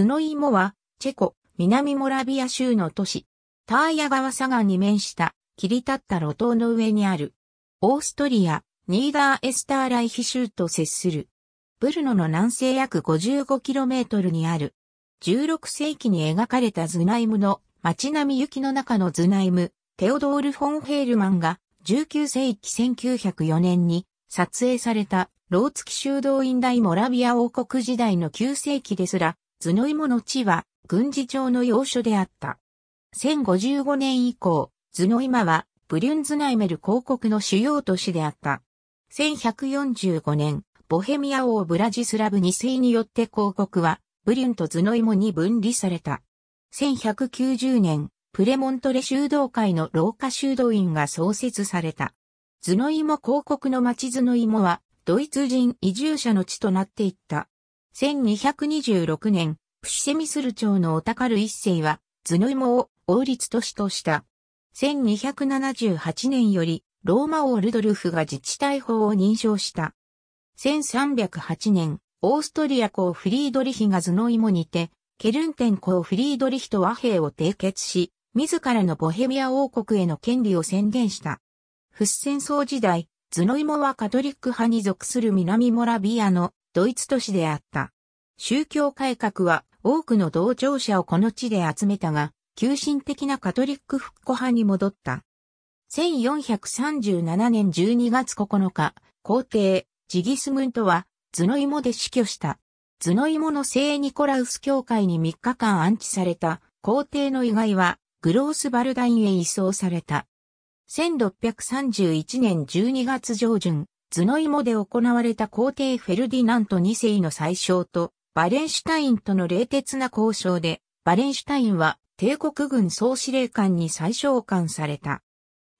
ズノイモは、チェコ、南モラビア州の都市、ターヤ川左岸に面した、切り立った路頭の上にある、オーストリア、ニーダーエスターライヒ州と接する、ブルノの南西約 55km にある、16世紀に描かれたズナイムの街並み雪の中のズナイム、テオドール・フォン・ヘールマンが19世紀1904年に撮影されたローツキ修道院大モラビア王国時代の9世紀ですら頭芋の地は軍事庁の要所であった。1055年以降、頭芋はブリュンズナイメル公国の主要都市であった。1145年、ボヘミア王ブラジスラブ2世によって公国はブリュンと頭芋に分離された。1190年、プレモントレ修道会の廊下修道院が創設された。頭芋公国の町頭芋は、ドイツ人移住者の地となっていった。1226年、プシセミスル朝のオタカル一世は、ズノイモを王立都市とした。1278年より、ローマ王ルドルフが自治体法を認証した。1308年、オーストリア公フリードリヒがズノイモにて、ケルンテン公フリードリヒと和平を締結し、自らのボヘミア王国への権利を宣言した。フッセン争時代、ズノイモはカトリック派に属する南モラビアのドイツ都市であった。宗教改革は多くの同調者をこの地で集めたが、急進的なカトリック復古派に戻った。1437年12月9日、皇帝、ジギスムントは、ズノイモで死去した。ズノイモの聖ニコラウス教会に3日間安置された皇帝の遺骸は、グロースバルダインへ移送された。1631年12月上旬、ズノイモで行われた皇帝フェルディナント2世の宰相とバレンシュタインとの冷徹な交渉で、バレンシュタインは帝国軍総司令官に再召喚された。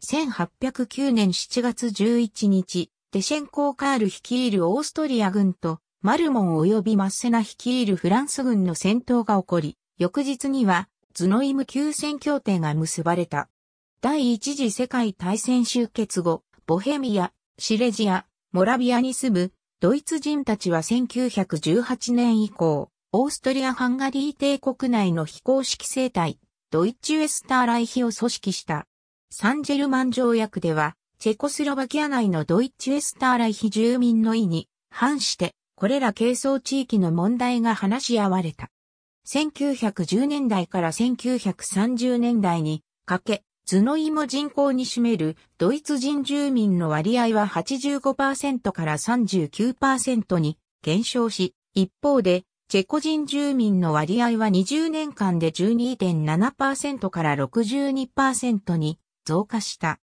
1809年7月11日、デシェンコー・カール率いるオーストリア軍と、マルモン及びマッセナ率いるフランス軍の戦闘が起こり、翌日には、ズノイム休戦協定が結ばれた。第一次世界大戦終結後、ボヘミア、シレジア、モラビアに住むドイツ人たちは1918年以降、オーストリア・ハンガリー帝国内の非公式生態、ドイチウエスターライヒを組織した。サンジェルマン条約では、チェコスロバキア内のドイチウエスターライヒ住民の意に反して、これら係争地域の問題が話し合われた。1910年代から1930年代にかけ、ズノイも人口に占めるドイツ人住民の割合は85%から39%に減少し、一方で、チェコ人住民の割合は20年間で12.7%から62%に増加した。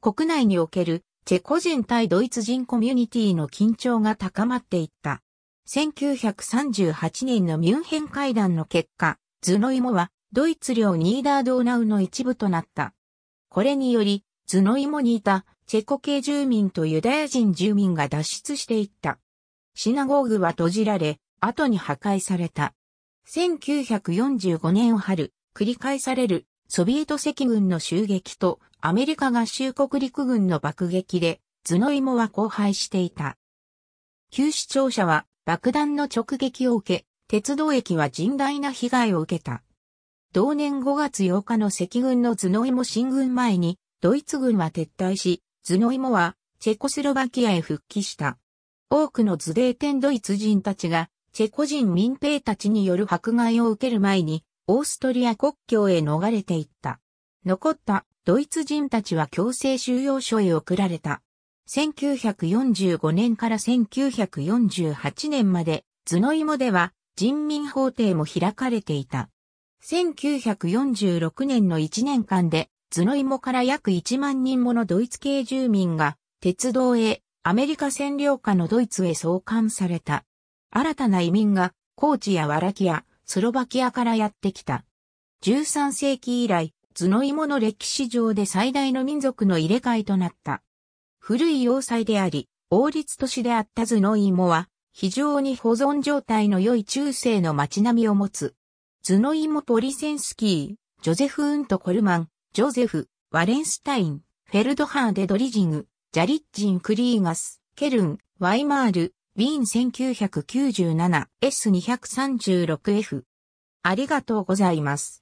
国内におけるチェコ人対ドイツ人コミュニティの緊張が高まっていった。1938年のミュンヘン会談の結果、ズノイモはドイツ領ニーダードーナウの一部となった。これにより、ズノイモにいたチェコ系住民とユダヤ人住民が脱出していった。シナゴーグは閉じられ、後に破壊された。1945年春、繰り返されるソビエト赤軍の襲撃とアメリカ合衆国陸軍の爆撃で、頭イ芋は荒廃していた。旧市庁舎は爆弾の直撃を受け、鉄道駅は甚大な被害を受けた。同年5月8日の赤軍のズノイモ進軍前に、ドイツ軍は撤退し、ズノイモはチェコスロバキアへ復帰した。多くのズデーテンドイツ人たちが、チェコ人民兵たちによる迫害を受ける前に、オーストリア国境へ逃れていった。残ったドイツ人たちは強制収容所へ送られた。1945年から1948年まで、ズノイモでは人民法廷も開かれていた。1946年の1年間で、ズノイモから約1万人ものドイツ系住民が、鉄道へ、アメリカ占領下のドイツへ送還された。新たな移民が、高知やワラキア、スロバキアからやってきた。13世紀以来、ズノイモの歴史上で最大の民族の入れ替えとなった。古い要塞であり、王立都市であったズノイモは、非常に保存状態の良い中世の街並みを持つ。ズノイモ・ポリセンスキー、ジョゼフ・ウント・コルマン、ジョゼフ、ワレンスタイン、フェルドハーデ・ドリジング、ジャリッジン・クリーガス、ケルン、ワイマール、ウィーン 1997S236F。ありがとうございます。